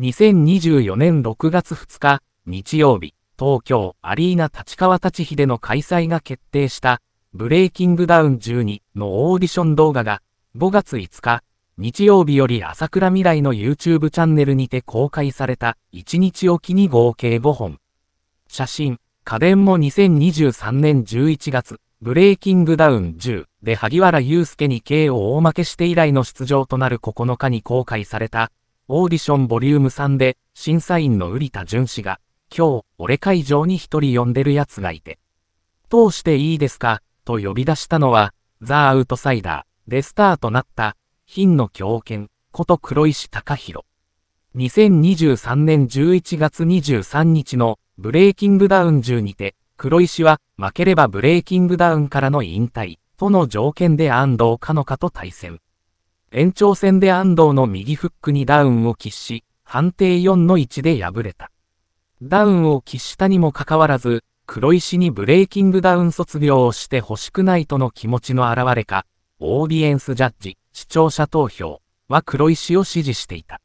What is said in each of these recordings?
2024年6月2日、日曜日、東京アリーナ立川立秀の開催が決定した、ブレイキングダウン12のオーディション動画が、5月5日、日曜日より朝倉未来の YouTube チャンネルにて公開された、1日おきに合計5本。写真、家電も2023年11月、ブレイキングダウン10で萩原祐介に K を大負けして以来の出場となる9日に公開された、オーディションボリューム3で、審査員の瓜田淳氏が、今日、俺会場に一人呼んでる奴がいて、通していいですか、と呼び出したのは、ザ・アウトサイダーでスターとなった、品の狂犬、こと黒石隆弘。2023年11月23日のブレイキングダウン中にて、黒石は負ければブレイキングダウンからの引退との条件で安藤かのかと対戦。延長戦で安藤の右フックにダウンを喫し、判定4の1で敗れた。ダウンを喫したにもかかわらず、黒石にブレーキングダウン卒業をして欲しくないとの気持ちの表れか、オーディエンスジャッジ、視聴者投票は黒石を支持していた。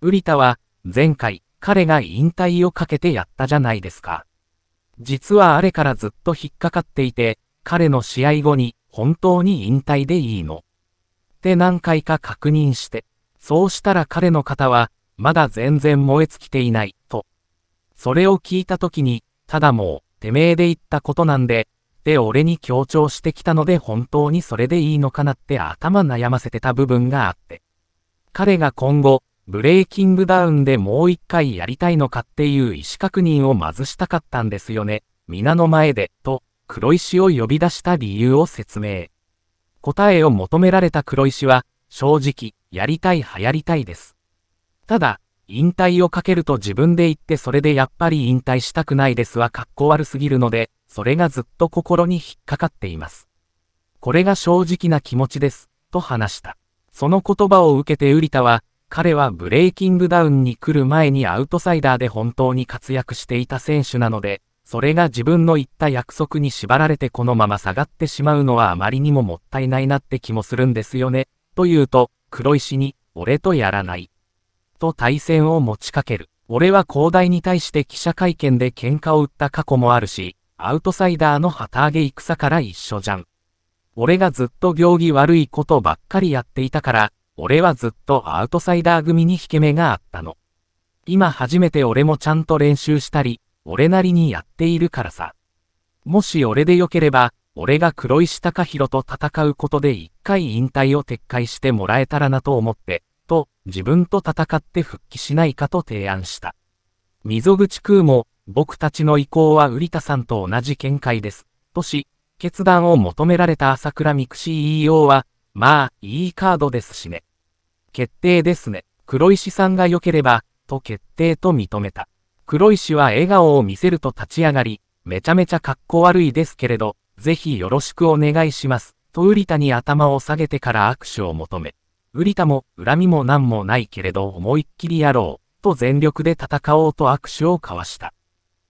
瓜田は、前回、彼が引退をかけてやったじゃないですか。実はあれからずっと引っかかっていて、彼の試合後に、本当に引退でいいのって何回か確認して、そうしたら彼の方は、まだ全然燃え尽きていない、と。それを聞いた時に、ただもう、てめえで言ったことなんで、で俺に強調してきたので本当にそれでいいのかなって頭悩ませてた部分があって。彼が今後、ブレイキングダウンでもう一回やりたいのかっていう意思確認をまずしたかったんですよね、皆の前で、と、黒石を呼び出した理由を説明。答えを求められた黒石は、正直、やりたい流行りたいです。ただ、引退をかけると自分で言ってそれでやっぱり引退したくないですはかっこ悪すぎるので、それがずっと心に引っかかっています。これが正直な気持ちです、と話した。その言葉を受けてウリタは、彼はブレイキングダウンに来る前にアウトサイダーで本当に活躍していた選手なので、それが自分の言った約束に縛られてこのまま下がってしまうのはあまりにももったいないなって気もするんですよね、と言うと、黒石に、俺とやらない。と対戦を持ちかける。俺は広大に対して記者会見で喧嘩を売った過去もあるし、アウトサイダーの旗揚げ戦から一緒じゃん。俺がずっと行儀悪いことばっかりやっていたから、俺はずっとアウトサイダー組に引け目があったの。今初めて俺もちゃんと練習したり、俺なりにやっているからさ。もし俺でよければ、俺が黒石隆弘と戦うことで一回引退を撤回してもらえたらなと思って、と、自分と戦って復帰しないかと提案した。溝口空も、僕たちの意向は瓜田さんと同じ見解です、とし、決断を求められた朝倉ミク CEO は、まあ、いいカードですしね。決定ですね。黒石さんが良ければ、と決定と認めた。黒石は笑顔を見せると立ち上がり、めちゃめちゃかっこ悪いですけれど、ぜひよろしくお願いします、と瓜田に頭を下げてから握手を求め、瓜田も恨みも何もないけれど思いっきりやろう、と全力で戦おうと握手を交わした。